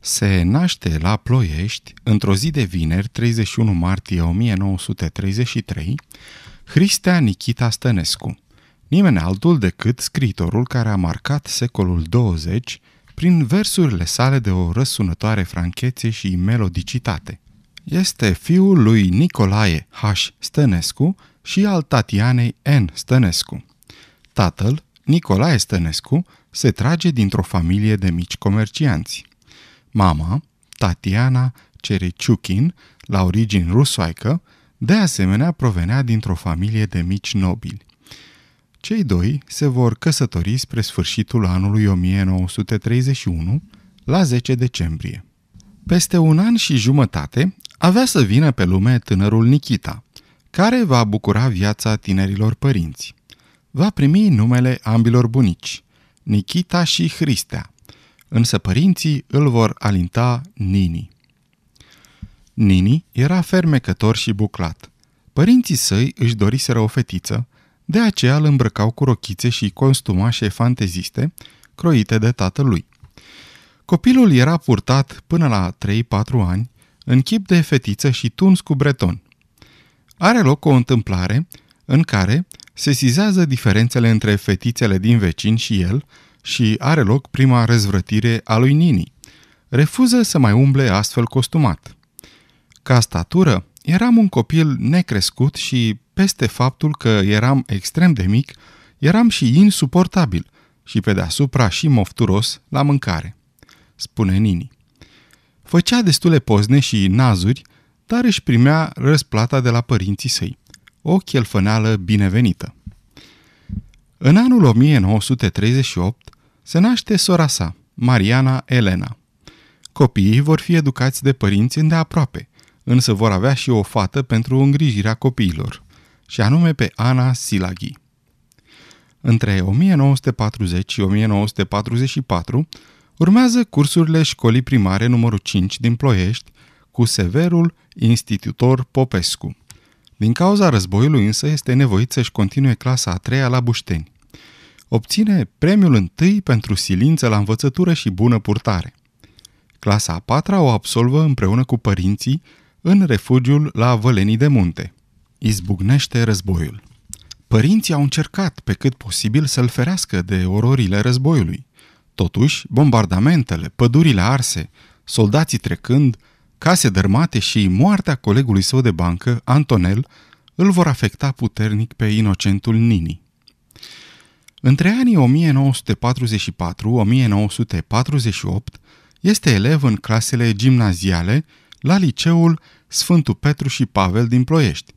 se naște la Ploiești, într-o zi de vineri, 31 martie 1933, Hristea Nichita Stănescu, nimeni altul decât scriitorul care a marcat secolul 20 prin versurile sale de o răsunătoare franchețe și melodicitate. Este fiul lui Nicolae H. Stănescu și al Tatianei N. Stănescu. Tatăl, Nicolae Stănescu, se trage dintr-o familie de mici comercianți. Mama, Tatiana Cereciukin, la origini rusoaică, de asemenea provenea dintr-o familie de mici nobili. Cei doi se vor căsători spre sfârșitul anului 1931, la 10 decembrie. Peste un an și jumătate avea să vină pe lume tânărul Nikita, care va bucura viața tinerilor părinți. Va primi numele ambilor bunici, Nikita și Hristea, însă părinții îl vor alinta Nini. Nini era fermecător și buclat. Părinții săi își doriseră o fetiță, de aceea îl îmbrăcau cu rochițe și costumașe fanteziste, croite de tatălui. Copilul era purtat până la 3-4 ani, în chip de fetiță și tuns cu breton. Are loc o întâmplare în care se sizează diferențele între fetițele din vecin și el, și are loc prima răzvrătire a lui Nini. Refuză să mai umble astfel costumat. Ca statură, eram un copil necrescut și, peste faptul că eram extrem de mic, eram și insuportabil și pe deasupra și mofturos la mâncare, spune Nini. Făcea destule pozne și nazuri, dar își primea răsplata de la părinții săi, o chelfăneală binevenită. În anul 1938 se naște sora sa, Mariana Elena. Copiii vor fi educați de părinți îndeaproape, însă vor avea și o fată pentru îngrijirea copiilor, și anume pe Ana Silaghi. Între 1940 și 1944 urmează cursurile școlii primare numărul 5 din Ploiești cu severul institutor Popescu. Din cauza războiului însă este nevoit să-și continue clasa a treia la Bușteni obține premiul întâi pentru silință la învățătură și bună purtare. Clasa a patra o absolvă împreună cu părinții în refugiul la Vălenii de Munte. Izbucnește războiul. Părinții au încercat pe cât posibil să-l ferească de ororile războiului. Totuși, bombardamentele, pădurile arse, soldații trecând, case dărmate și moartea colegului său de bancă, Antonel, îl vor afecta puternic pe inocentul Nini. Între anii 1944-1948 este elev în clasele gimnaziale la liceul Sfântul Petru și Pavel din Ploiești.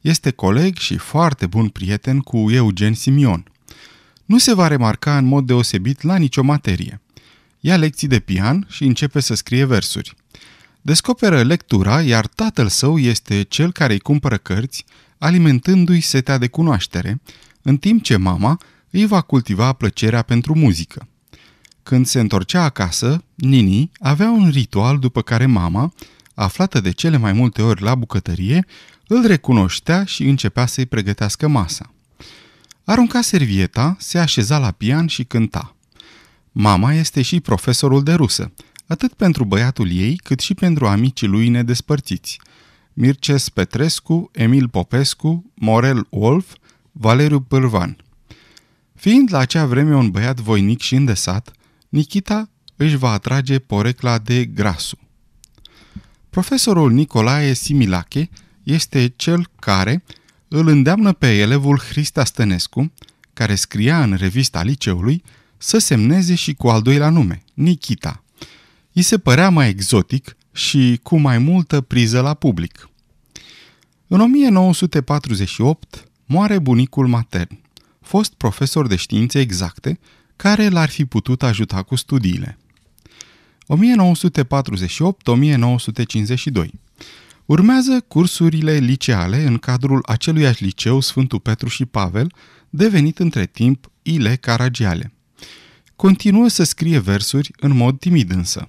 Este coleg și foarte bun prieten cu Eugen Simion. Nu se va remarca în mod deosebit la nicio materie. Ia lecții de pian și începe să scrie versuri. Descoperă lectura, iar tatăl său este cel care îi cumpără cărți, alimentându-i setea de cunoaștere, în timp ce mama îi va cultiva plăcerea pentru muzică. Când se întorcea acasă, Nini avea un ritual după care mama, aflată de cele mai multe ori la bucătărie, îl recunoștea și începea să-i pregătească masa. Arunca servieta, se așeza la pian și cânta. Mama este și profesorul de rusă, atât pentru băiatul ei, cât și pentru amicii lui nedespărțiți. Mirces Petrescu, Emil Popescu, Morel Wolf, Valeriu Pârvan. Fiind la acea vreme un băiat voinic și îndesat, Nikita își va atrage porecla de Grasu. Profesorul Nicolae Similache este cel care îl îndeamnă pe elevul Hrista Stănescu, care scria în revista liceului, să semneze și cu al doilea nume, Nikita. I se părea mai exotic și cu mai multă priză la public. În 1948 moare bunicul matern fost profesor de științe exacte, care l-ar fi putut ajuta cu studiile. 1948-1952 Urmează cursurile liceale în cadrul aceluiași liceu Sfântul Petru și Pavel, devenit între timp Ile Caragiale. Continuă să scrie versuri în mod timid însă.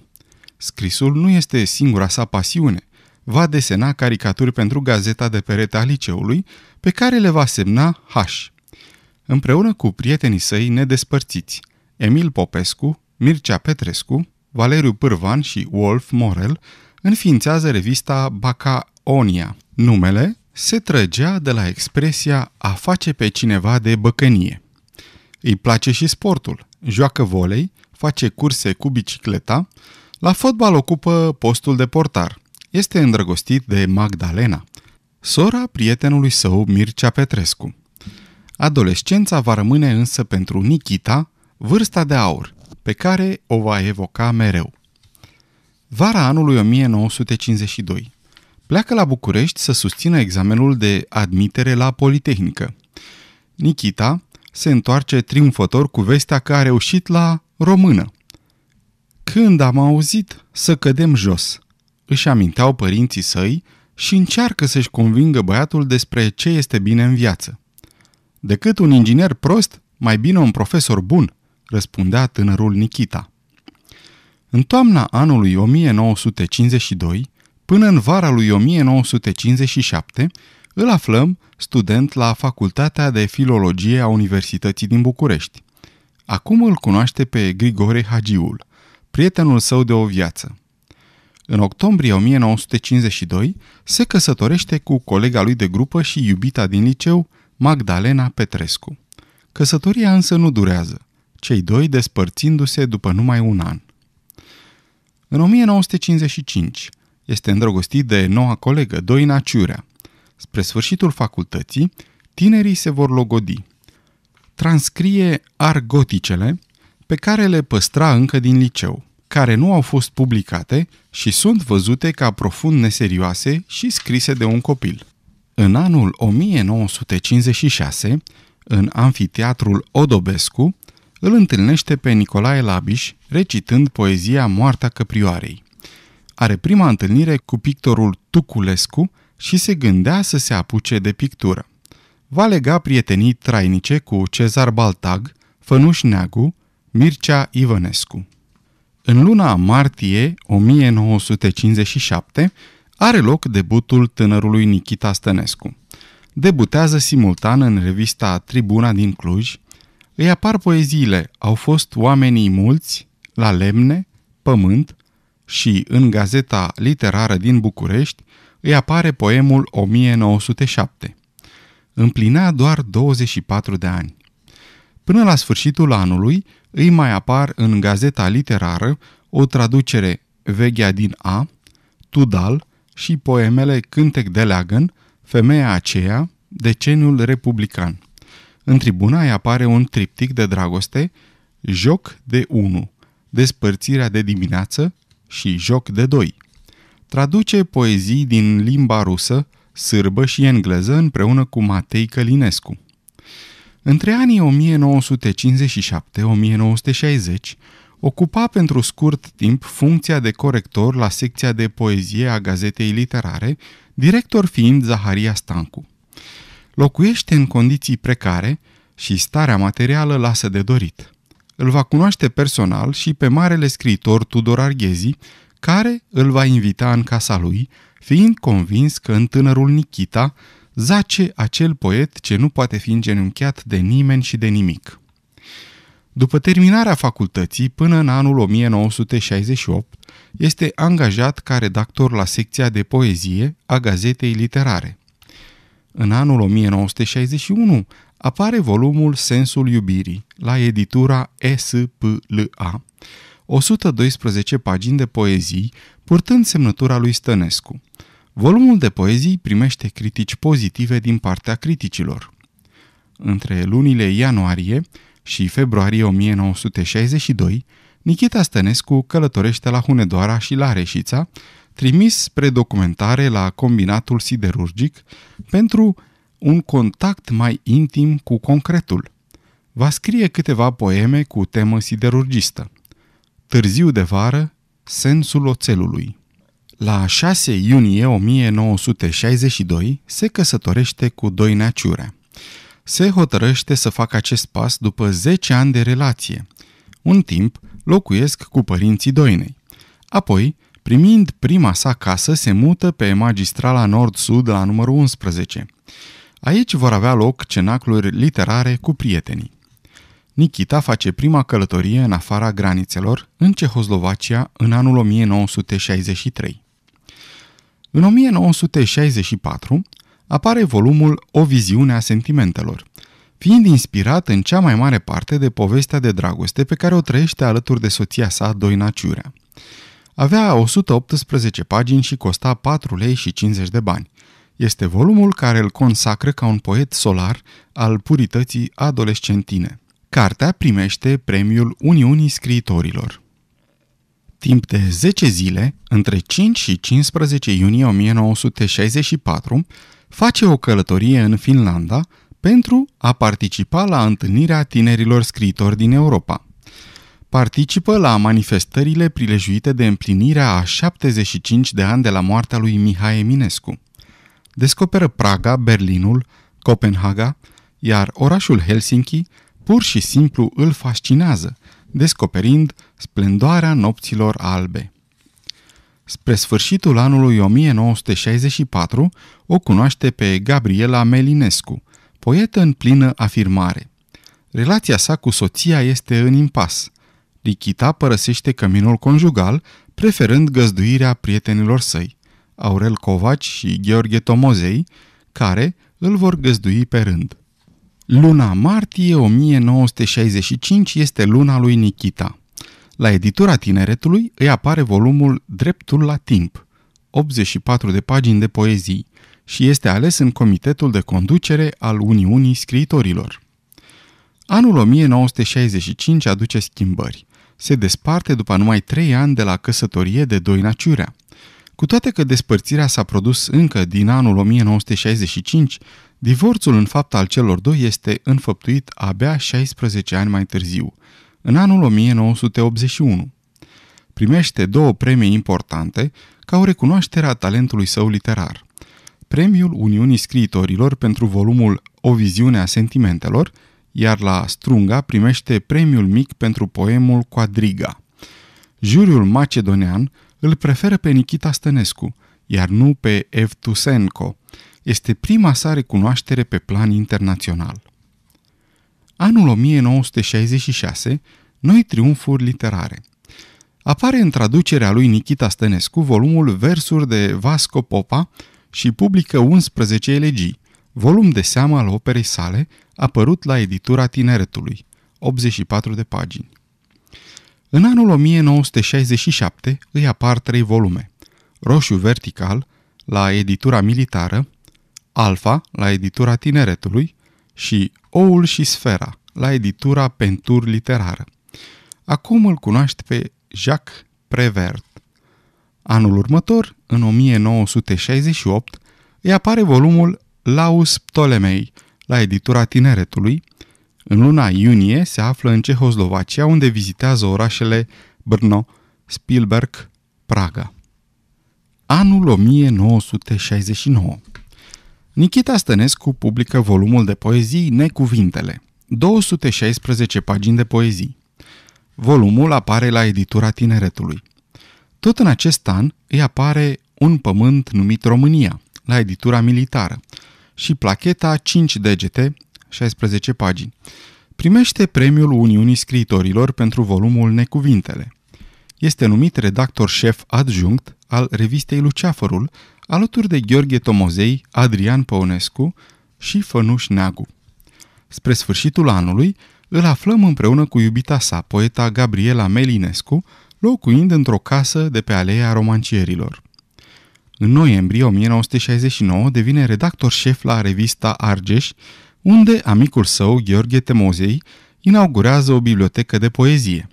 Scrisul nu este singura sa pasiune. Va desena caricaturi pentru gazeta de perete a liceului, pe care le va semna H împreună cu prietenii săi nedespărțiți, Emil Popescu, Mircea Petrescu, Valeriu Pârvan și Wolf Morel, înființează revista Bacaonia. Numele se trăgea de la expresia a face pe cineva de băcănie. Îi place și sportul, joacă volei, face curse cu bicicleta, la fotbal ocupă postul de portar. Este îndrăgostit de Magdalena, sora prietenului său Mircea Petrescu. Adolescența va rămâne însă pentru Nikita vârsta de aur, pe care o va evoca mereu. Vara anului 1952. Pleacă la București să susțină examenul de admitere la Politehnică. Nikita se întoarce triumfător cu vestea că a reușit la română. Când am auzit să cădem jos, își aminteau părinții săi și încearcă să-și convingă băiatul despre ce este bine în viață. Decât un inginer prost, mai bine un profesor bun, răspundea tânărul Nikita. În toamna anului 1952, până în vara lui 1957, îl aflăm student la Facultatea de Filologie a Universității din București. Acum îl cunoaște pe Grigore Hagiul, prietenul său de o viață. În octombrie 1952 se căsătorește cu colega lui de grupă și iubita din liceu, Magdalena Petrescu. Căsătoria însă nu durează, cei doi despărțindu-se după numai un an. În 1955 este îndrăgostit de noua colegă Doina Ciurea. Spre sfârșitul facultății, tinerii se vor logodi. Transcrie argoticele pe care le păstra încă din liceu, care nu au fost publicate și sunt văzute ca profund neserioase și scrise de un copil. În anul 1956, în anfiteatrul Odobescu, îl întâlnește pe Nicolae Labiș recitând poezia Moartea Căprioarei. Are prima întâlnire cu pictorul Tuculescu și se gândea să se apuce de pictură. Va lega prietenii trainice cu Cezar Baltag, Fănuș Neagu, Mircea Ivănescu. În luna martie 1957, are loc debutul tânărului Nikita Stănescu. Debutează simultan în revista Tribuna din Cluj, îi apar poeziile Au fost oamenii mulți, La lemne, Pământ și în gazeta literară din București îi apare poemul 1907. Împlinea doar 24 de ani. Până la sfârșitul anului îi mai apar în gazeta literară o traducere Vechea din A, Tudal, și poemele Cântec de Leagăn, Femeia aceea, Deceniul Republican. În tribuna îi apare un triptic de dragoste, Joc de 1, Despărțirea de dimineață și Joc de 2. Traduce poezii din limba rusă, sârbă și engleză împreună cu Matei Călinescu. Între anii 1957-1960, Ocupa pentru scurt timp funcția de corector la secția de poezie a Gazetei Literare, director fiind Zaharia Stancu. Locuiește în condiții precare și starea materială lasă de dorit. Îl va cunoaște personal și pe marele scriitor Tudor Arghezi, care îl va invita în casa lui, fiind convins că în tânărul Nikita zace acel poet ce nu poate fi îngenunchiat de nimeni și de nimic. După terminarea facultății, până în anul 1968, este angajat ca redactor la secția de poezie a Gazetei Literare. În anul 1961 apare volumul Sensul iubirii la editura SPLA, 112 pagini de poezii, purtând semnătura lui Stănescu. Volumul de poezii primește critici pozitive din partea criticilor. Între lunile ianuarie și februarie 1962, Nichita Stănescu călătorește la Hunedoara și la Reșița, trimis spre documentare la combinatul siderurgic pentru un contact mai intim cu concretul. Va scrie câteva poeme cu temă siderurgistă. Târziu de vară, sensul oțelului. La 6 iunie 1962 se căsătorește cu Doina Ciurea se hotărăște să facă acest pas după 10 ani de relație. Un timp locuiesc cu părinții Doinei. Apoi, primind prima sa casă, se mută pe magistrala Nord-Sud la numărul 11. Aici vor avea loc cenacluri literare cu prietenii. Nikita face prima călătorie în afara granițelor, în Cehoslovacia, în anul 1963. În 1964, apare volumul O viziune a sentimentelor, fiind inspirat în cea mai mare parte de povestea de dragoste pe care o trăiește alături de soția sa, Doina Ciurea. Avea 118 pagini și costa 4 lei și 50 de bani. Este volumul care îl consacră ca un poet solar al purității adolescentine. Cartea primește premiul Uniunii Scriitorilor. Timp de 10 zile, între 5 și 15 iunie 1964, face o călătorie în Finlanda pentru a participa la întâlnirea tinerilor scriitori din Europa. Participă la manifestările prilejuite de împlinirea a 75 de ani de la moartea lui Mihai Eminescu. Descoperă Praga, Berlinul, Copenhaga, iar orașul Helsinki pur și simplu îl fascinează, descoperind splendoarea nopților albe. Spre sfârșitul anului 1964 o cunoaște pe Gabriela Melinescu, poetă în plină afirmare. Relația sa cu soția este în impas. Lichita părăsește căminul conjugal, preferând găzduirea prietenilor săi, Aurel Covaci și Gheorghe Tomozei, care îl vor găzdui pe rând. Luna martie 1965 este luna lui Nikita. La editura tineretului îi apare volumul Dreptul la timp, 84 de pagini de poezii, și este ales în comitetul de conducere al Uniunii Scriitorilor. Anul 1965 aduce schimbări. Se desparte după numai trei ani de la căsătorie de Doina Ciurea. Cu toate că despărțirea s-a produs încă din anul 1965, divorțul în fapt al celor doi este înfăptuit abia 16 ani mai târziu, în anul 1981. Primește două premii importante ca o recunoaștere a talentului său literar. Premiul Uniunii Scriitorilor pentru volumul O viziune a sentimentelor, iar la Strunga primește premiul mic pentru poemul Quadriga. Juriul macedonean îl preferă pe Nikita Stănescu, iar nu pe Evtusenko. Este prima sa recunoaștere pe plan internațional. Anul 1966, Noi triumfuri literare. Apare în traducerea lui Nikita Stănescu volumul Versuri de Vasco Popa și publică 11 elegii, volum de seamă al operei sale, apărut la editura Tineretului, 84 de pagini. În anul 1967 îi apar trei volume, Roșu Vertical, la editura militară, Alfa, la editura Tineretului și Oul și sfera, la editura Pentur Literară. Acum îl cunoaște pe Jacques Prevert. Anul următor, în 1968, îi apare volumul Laus Ptolemei, la editura Tineretului. În luna iunie se află în Cehoslovacia, unde vizitează orașele Brno, Spielberg, Praga. Anul 1969 Nichita Stănescu publică volumul de poezii Necuvintele, 216 pagini de poezii. Volumul apare la editura Tineretului. Tot în acest an îi apare Un pământ numit România, la editura militară, și placheta 5 degete, 16 pagini. Primește premiul Uniunii Scriitorilor pentru volumul Necuvintele. Este numit redactor șef adjunct al revistei Luceafărul, alături de Gheorghe Tomozei, Adrian Păunescu și Fănuș Neagu. Spre sfârșitul anului, îl aflăm împreună cu iubita sa, poeta Gabriela Melinescu, locuind într-o casă de pe Aleea Romancierilor. În noiembrie 1969 devine redactor șef la revista Argeș, unde amicul său, Gheorghe Temozei, inaugurează o bibliotecă de poezie.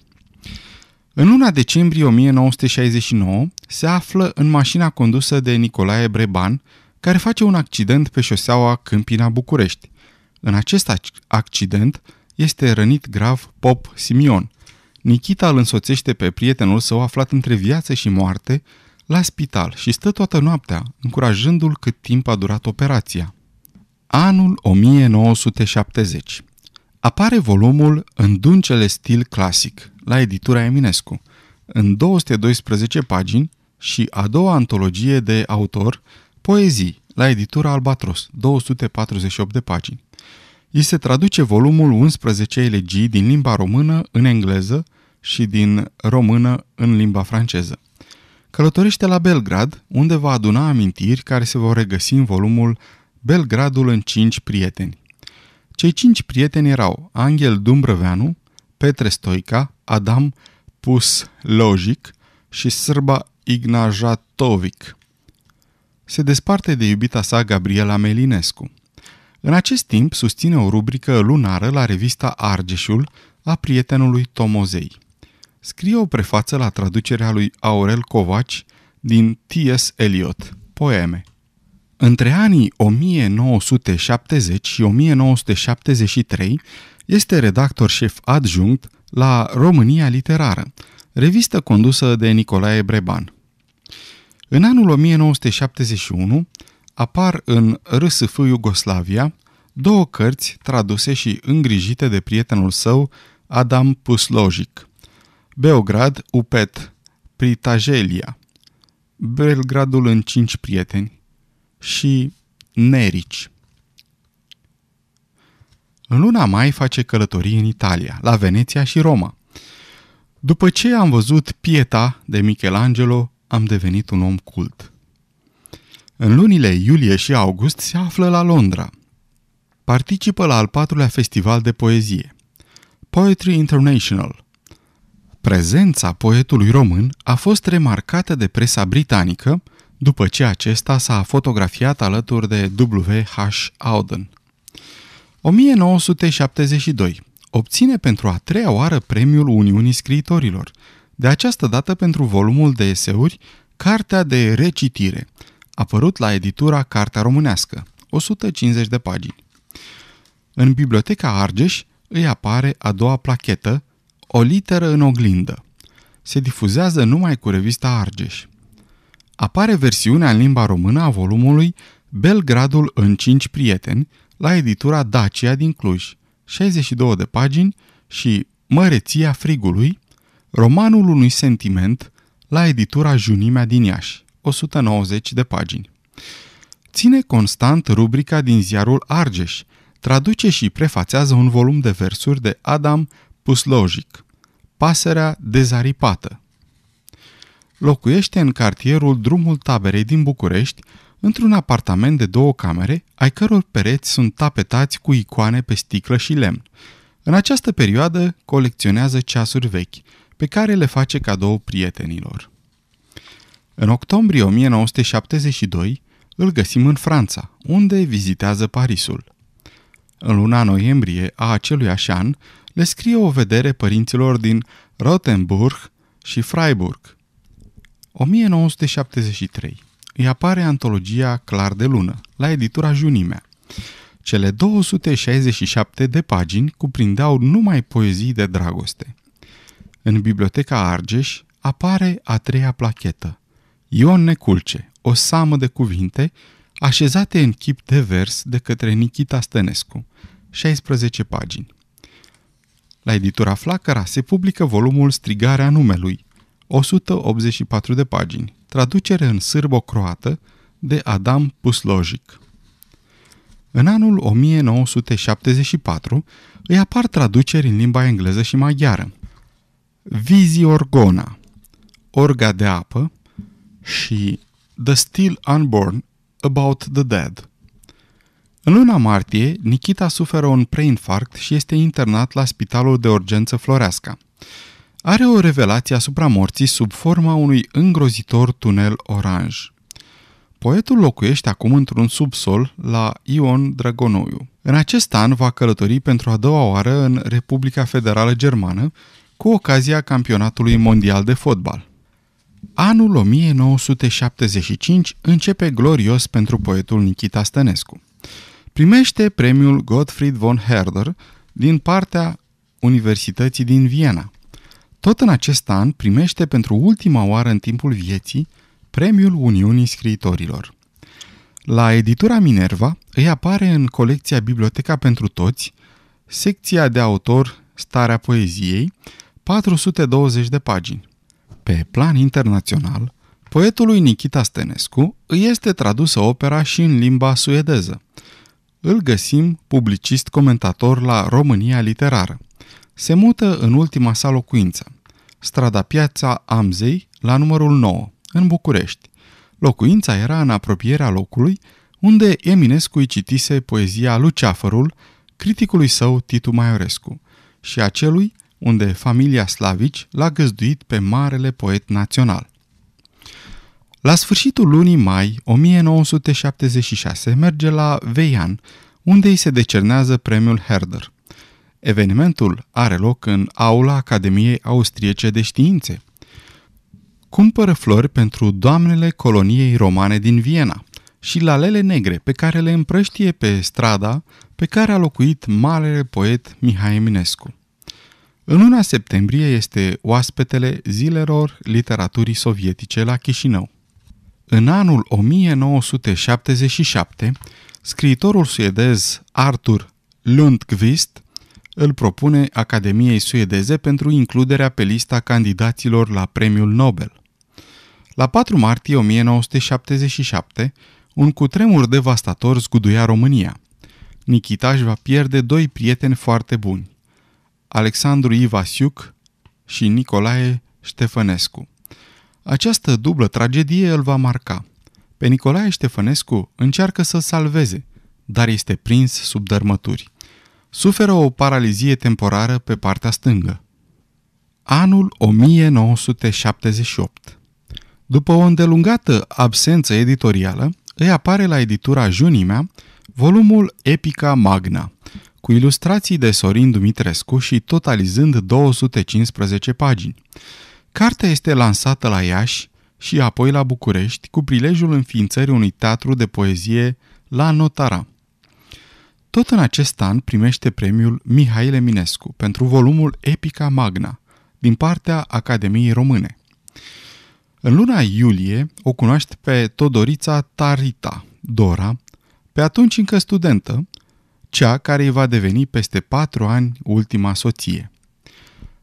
În luna decembrie 1969 se află în mașina condusă de Nicolae Breban, care face un accident pe șoseaua Câmpina București. În acest accident este rănit grav Pop Simion. Nikita îl însoțește pe prietenul său aflat între viață și moarte la spital și stă toată noaptea, încurajându-l cât timp a durat operația. Anul 1970 Apare volumul În duncele stil clasic, la editura Eminescu, în 212 pagini, și a doua antologie de autor, Poezii, la editura Albatros, 248 de pagini. I se traduce volumul 11 elegii din limba română în engleză și din română în limba franceză. Călătorește la Belgrad, unde va aduna amintiri care se vor regăsi în volumul Belgradul în cinci prieteni. Cei cinci prieteni erau Angel Dumbrăveanu, Petre Stoica, Adam Pus Logic și sârba Ignajatovic. Se desparte de iubita sa Gabriela Melinescu. În acest timp susține o rubrică lunară la revista Argeșul a prietenului Tomozei. Scrie o prefață la traducerea lui Aurel Covaci din T.S. Eliot, poeme. Între anii 1970 și 1973 este redactor șef adjunct la România Literară, revistă condusă de Nicolae Breban. În anul 1971 apar în RSF Iugoslavia două cărți traduse și îngrijite de prietenul său Adam Puslojic. Beograd, Upet, Pritajelia, Belgradul în cinci prieteni și Nerici. În luna mai face călătorii în Italia, la Veneția și Roma. După ce am văzut Pieta de Michelangelo, am devenit un om cult. În lunile iulie și august se află la Londra. Participă la al patrulea festival de poezie, Poetry International. Prezența poetului român a fost remarcată de presa britanică după ce acesta s-a fotografiat alături de W. H. Auden. 1972 obține pentru a treia oară premiul Uniunii Scriitorilor – de această dată pentru volumul de eseuri Cartea de recitire, apărut la editura Cartea Românească, 150 de pagini. În biblioteca Argeș îi apare a doua plachetă, O literă în oglindă. Se difuzează numai cu revista Argeș. Apare versiunea în limba română a volumului Belgradul în 5 prieteni la editura Dacia din Cluj, 62 de pagini și Măreția frigului, Romanul unui sentiment la editura Junimea din Iași, 190 de pagini. Ține constant rubrica din ziarul Argeș, traduce și prefațează un volum de versuri de Adam Puslojic, Pasărea dezaripată. Locuiește în cartierul Drumul Taberei din București, într-un apartament de două camere, ai căror pereți sunt tapetați cu icoane pe sticlă și lemn. În această perioadă colecționează ceasuri vechi, pe care le face cadou prietenilor. În octombrie 1972 îl găsim în Franța, unde vizitează Parisul. În luna noiembrie a acelui an le scrie o vedere părinților din Rottenburg și Freiburg. 1973 îi apare antologia Clar de Lună, la editura Junimea. Cele 267 de pagini cuprindeau numai poezii de dragoste. În biblioteca Argeș apare a treia plachetă. Ion Neculce, o samă de cuvinte, așezate în chip de vers de către Nikita Stănescu, 16 pagini. La editura Flacăra se publică volumul Strigarea numelui, 184 de pagini, traducere în sârbo-croată de Adam Puslojic. În anul 1974 îi apar traduceri în limba engleză și maghiară, Viziorgona, Orga de apă și The Still Unborn About the Dead. În luna martie, Nikita suferă un preinfarct și este internat la Spitalul de Urgență Floreasca. Are o revelație asupra morții sub forma unui îngrozitor tunel oranj. Poetul locuiește acum într-un subsol la Ion Dragonoiu. În acest an va călători pentru a doua oară în Republica Federală Germană cu ocazia campionatului mondial de fotbal. Anul 1975 începe glorios pentru poetul Nikita Stănescu. Primește premiul Gottfried von Herder din partea Universității din Viena. Tot în acest an primește pentru ultima oară în timpul vieții premiul Uniunii Scriitorilor. La editura Minerva îi apare în colecția Biblioteca pentru Toți, secția de autor Starea Poeziei, 420 de pagini. Pe plan internațional, poetului Nikita Stenescu îi este tradusă opera și în limba suedeză. Îl găsim publicist comentator la România Literară. Se mută în ultima sa locuință, strada Piața Amzei, la numărul 9, în București. Locuința era în apropierea locului unde Eminescu îi citise poezia Luceafărul, criticului său Titu Maiorescu, și acelui unde familia Slavici l-a găzduit pe marele poet național. La sfârșitul lunii mai 1976 merge la Veian, unde îi se decernează premiul Herder. Evenimentul are loc în aula Academiei Austriece de Științe. Cumpără flori pentru doamnele coloniei romane din Viena și lalele negre pe care le împrăștie pe strada pe care a locuit marele poet Mihai Eminescu. În luna septembrie este oaspetele zilelor literaturii sovietice la Chișinău. În anul 1977, scriitorul suedez Arthur Lundqvist îl propune Academiei Suedeze pentru includerea pe lista candidaților la premiul Nobel. La 4 martie 1977, un cutremur devastator zguduia România. Nikita își va pierde doi prieteni foarte buni. Alexandru Ivasiuc și Nicolae Ștefănescu. Această dublă tragedie îl va marca. Pe Nicolae Ștefănescu încearcă să salveze, dar este prins sub dărmături. Suferă o paralizie temporară pe partea stângă. Anul 1978 După o îndelungată absență editorială, îi apare la editura Junimea volumul Epica Magna, cu ilustrații de Sorin Dumitrescu și totalizând 215 pagini. Cartea este lansată la Iași și apoi la București cu prilejul înființării unui teatru de poezie la Notara. Tot în acest an primește premiul Mihail Eminescu pentru volumul Epica Magna din partea Academiei Române. În luna iulie o cunoaște pe Todorița Tarita, Dora, pe atunci încă studentă, cea care îi va deveni peste patru ani ultima soție.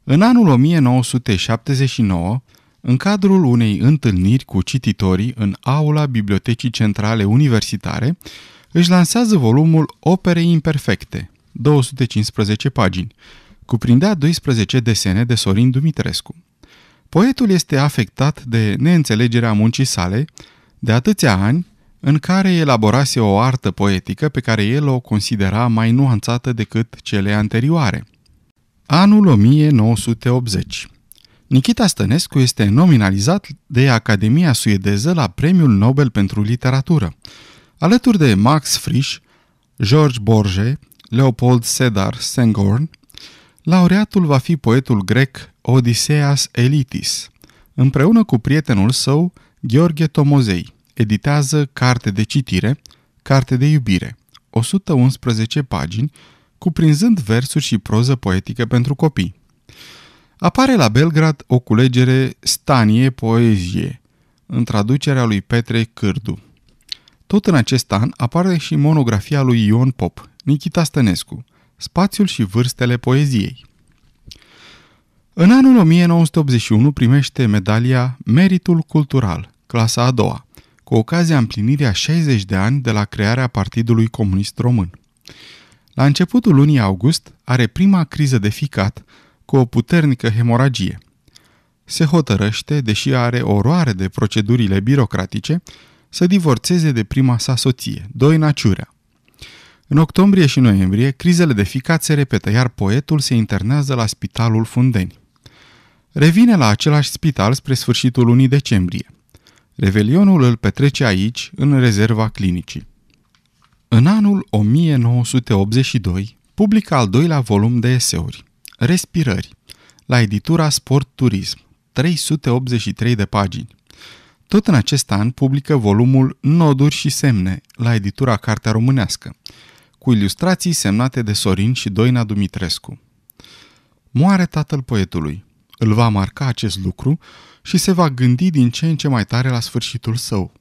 În anul 1979, în cadrul unei întâlniri cu cititorii în aula Bibliotecii Centrale Universitare, își lansează volumul Opere Imperfecte, 215 pagini. Cuprindea 12 desene de Sorin Dumitrescu. Poetul este afectat de neînțelegerea muncii sale de atâția ani în care elaborase o artă poetică pe care el o considera mai nuanțată decât cele anterioare. Anul 1980 Nikita Stănescu este nominalizat de Academia Suedeză la Premiul Nobel pentru Literatură. Alături de Max Frisch, George Borge, Leopold Sedar Sengorn, laureatul va fi poetul grec Odiseas Elitis, împreună cu prietenul său, Gheorghe Tomozei editează carte de citire, carte de iubire, 111 pagini, cuprinzând versuri și proză poetică pentru copii. Apare la Belgrad o culegere Stanie Poezie, în traducerea lui Petre Cârdu. Tot în acest an apare și monografia lui Ion Pop, Nikita Stănescu, Spațiul și vârstele poeziei. În anul 1981 primește medalia Meritul Cultural, clasa a doua cu ocazia împlinirii a 60 de ani de la crearea Partidului Comunist Român. La începutul lunii august are prima criză de ficat cu o puternică hemoragie. Se hotărăște, deși are oroare de procedurile birocratice, să divorțeze de prima sa soție, Doina Ciurea. În octombrie și noiembrie, crizele de ficat se repetă, iar poetul se internează la Spitalul Fundeni. Revine la același spital spre sfârșitul lunii decembrie – Revelionul îl petrece aici, în rezerva clinicii. În anul 1982 publică al doilea volum de eseuri, Respirări, la editura Sport Turism, 383 de pagini. Tot în acest an publică volumul Noduri și semne la editura Cartea Românească, cu ilustrații semnate de Sorin și Doina Dumitrescu. Moare tatăl poetului. Îl va marca acest lucru și se va gândi din ce în ce mai tare la sfârșitul său.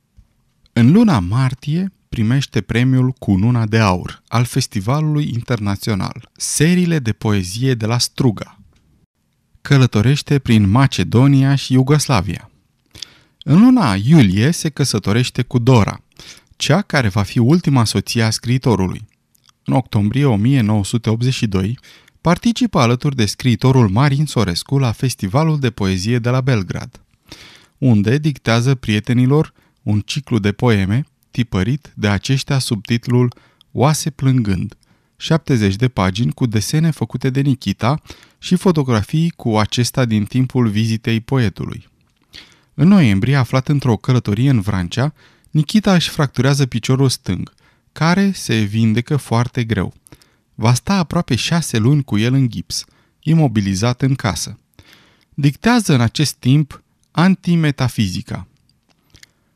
În luna martie primește premiul Cununa de Aur al Festivalului Internațional, seriile de poezie de la Struga. Călătorește prin Macedonia și Iugoslavia. În luna iulie se căsătorește cu Dora, cea care va fi ultima soție a scriitorului. În octombrie 1982 participă alături de scriitorul Marin Sorescu la Festivalul de Poezie de la Belgrad, unde dictează prietenilor un ciclu de poeme tipărit de aceștia sub titlul Oase plângând, 70 de pagini cu desene făcute de Nikita și fotografii cu acesta din timpul vizitei poetului. În noiembrie, aflat într-o călătorie în Vrancea, Nikita își fracturează piciorul stâng, care se vindecă foarte greu – va sta aproape șase luni cu el în gips, imobilizat în casă. Dictează în acest timp Antimetafizica.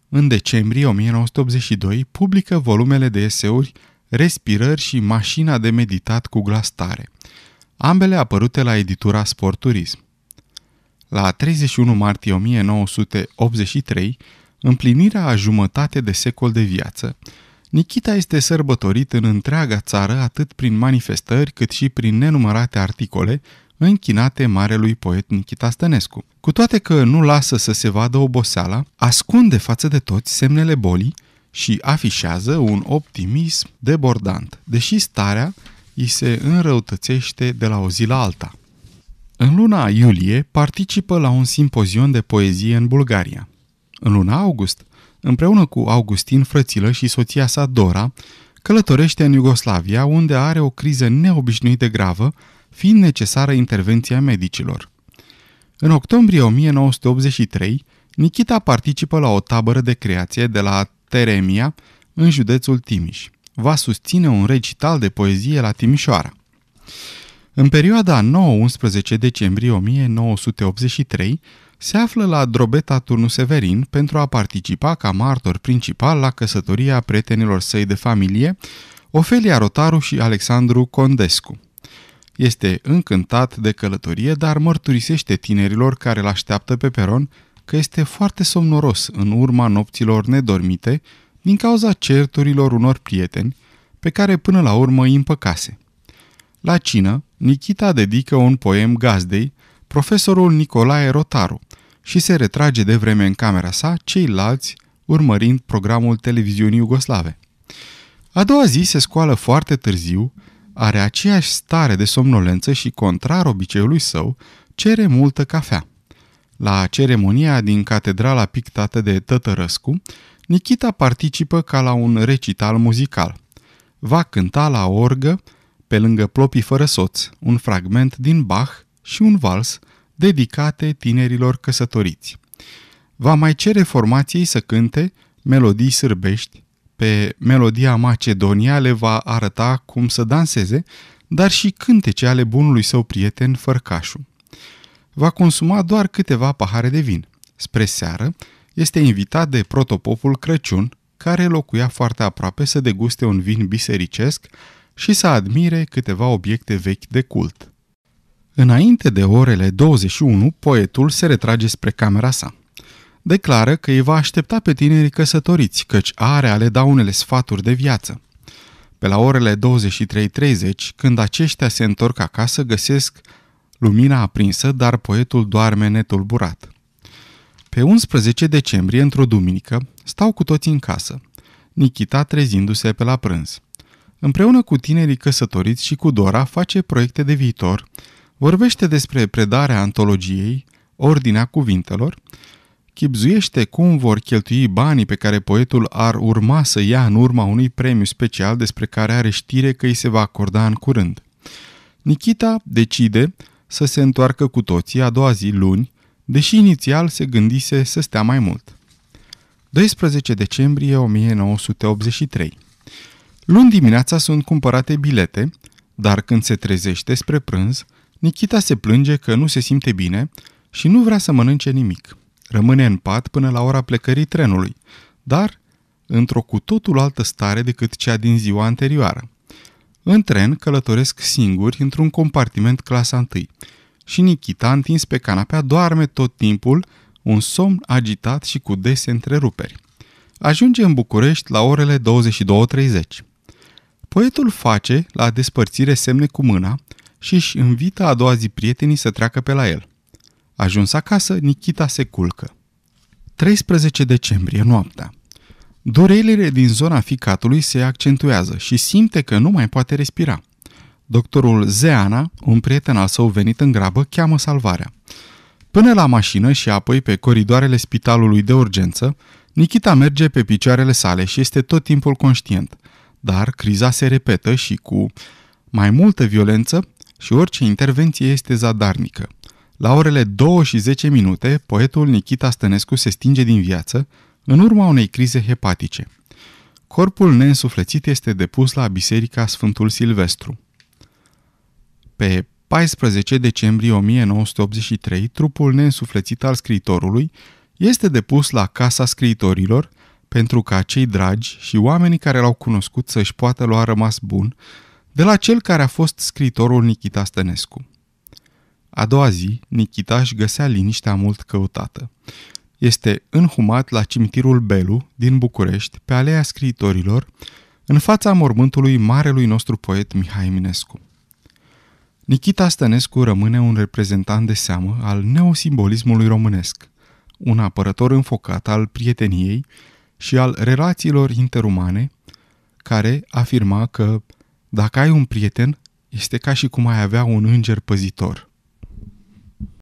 În decembrie 1982 publică volumele de eseuri Respirări și Mașina de meditat cu glas tare, ambele apărute la editura Sporturism. La 31 martie 1983, împlinirea a jumătate de secol de viață, Nikita este sărbătorit în întreaga țară atât prin manifestări cât și prin nenumărate articole închinate marelui poet Nikita Stănescu. Cu toate că nu lasă să se vadă oboseala, ascunde față de toți semnele bolii și afișează un optimism debordant, deși starea îi se înrăutățește de la o zi la alta. În luna iulie participă la un simpozion de poezie în Bulgaria. În luna august împreună cu Augustin Frățilă și soția sa Dora, călătorește în Iugoslavia, unde are o criză neobișnuit de gravă, fiind necesară intervenția medicilor. În octombrie 1983, Nikita participă la o tabără de creație de la Teremia, în județul Timiș. Va susține un recital de poezie la Timișoara. În perioada 9-11 decembrie 1983, se află la drobeta Turnu Severin pentru a participa ca martor principal la căsătoria prietenilor săi de familie, Ofelia Rotaru și Alexandru Condescu. Este încântat de călătorie, dar mărturisește tinerilor care îl așteaptă pe peron că este foarte somnoros în urma nopților nedormite din cauza certurilor unor prieteni pe care până la urmă îi împăcase. La cină, Nikita dedică un poem gazdei, profesorul Nicolae Rotaru, și se retrage de vreme în camera sa, ceilalți urmărind programul televiziunii iugoslave. A doua zi se scoală foarte târziu, are aceeași stare de somnolență și, contrar obiceiului său, cere multă cafea. La ceremonia din catedrala pictată de Tătărăscu, Nikita participă ca la un recital muzical. Va cânta la orgă, pe lângă plopii fără soț, un fragment din Bach și un vals – dedicate tinerilor căsătoriți. Va mai cere formației să cânte melodii sârbești, pe melodia Macedonia le va arăta cum să danseze, dar și cântece ale bunului său prieten Fărcașu. Va consuma doar câteva pahare de vin. Spre seară, este invitat de protopopul Crăciun, care locuia foarte aproape să deguste un vin bisericesc și să admire câteva obiecte vechi de cult. Înainte de orele 21, poetul se retrage spre camera sa. Declară că îi va aștepta pe tinerii căsătoriți, căci are ale da unele sfaturi de viață. Pe la orele 23.30, când aceștia se întorc acasă, găsesc lumina aprinsă, dar poetul doarme netulburat. Pe 11 decembrie, într-o duminică, stau cu toți în casă, Nikita trezindu-se pe la prânz. Împreună cu tinerii căsătoriți și cu Dora face proiecte de viitor, vorbește despre predarea antologiei, ordinea cuvintelor, chipzuiește cum vor cheltui banii pe care poetul ar urma să ia în urma unui premiu special despre care are știre că îi se va acorda în curând. Nikita decide să se întoarcă cu toții a doua zi luni, deși inițial se gândise să stea mai mult. 12 decembrie 1983 Luni dimineața sunt cumpărate bilete, dar când se trezește spre prânz, Nikita se plânge că nu se simte bine și nu vrea să mănânce nimic. Rămâne în pat până la ora plecării trenului, dar într-o cu totul altă stare decât cea din ziua anterioară. În tren călătoresc singuri într-un compartiment clasa 1 și Nikita întins pe canapea, doarme tot timpul, un somn agitat și cu dese întreruperi. Ajunge în București la orele 22.30. Poetul face, la despărțire semne cu mâna, și își invită a doua zi prietenii să treacă pe la el. Ajuns acasă, Nikita se culcă. 13 decembrie, noaptea. Durerile din zona ficatului se accentuează și simte că nu mai poate respira. Doctorul Zeana, un prieten al său venit în grabă, cheamă salvarea. Până la mașină și apoi pe coridoarele spitalului de urgență, Nikita merge pe picioarele sale și este tot timpul conștient. Dar criza se repetă și cu mai multă violență și orice intervenție este zadarnică. La orele 2 și 10 minute, poetul Nikita Stănescu se stinge din viață în urma unei crize hepatice. Corpul neînsuflețit este depus la Biserica Sfântul Silvestru. Pe 14 decembrie 1983, trupul neînsuflețit al scriitorului este depus la Casa Scriitorilor pentru ca cei dragi și oamenii care l-au cunoscut să-și poată lua rămas bun de la cel care a fost scriitorul Nikita Stănescu. A doua zi, Nikita își găsea liniștea mult căutată. Este înhumat la cimitirul Belu din București, pe alea scriitorilor, în fața mormântului marelui nostru poet Mihai Minescu. Nikita Stănescu rămâne un reprezentant de seamă al neosimbolismului românesc, un apărător înfocat al prieteniei și al relațiilor interumane, care afirma că dacă ai un prieten, este ca și cum ai avea un înger păzitor.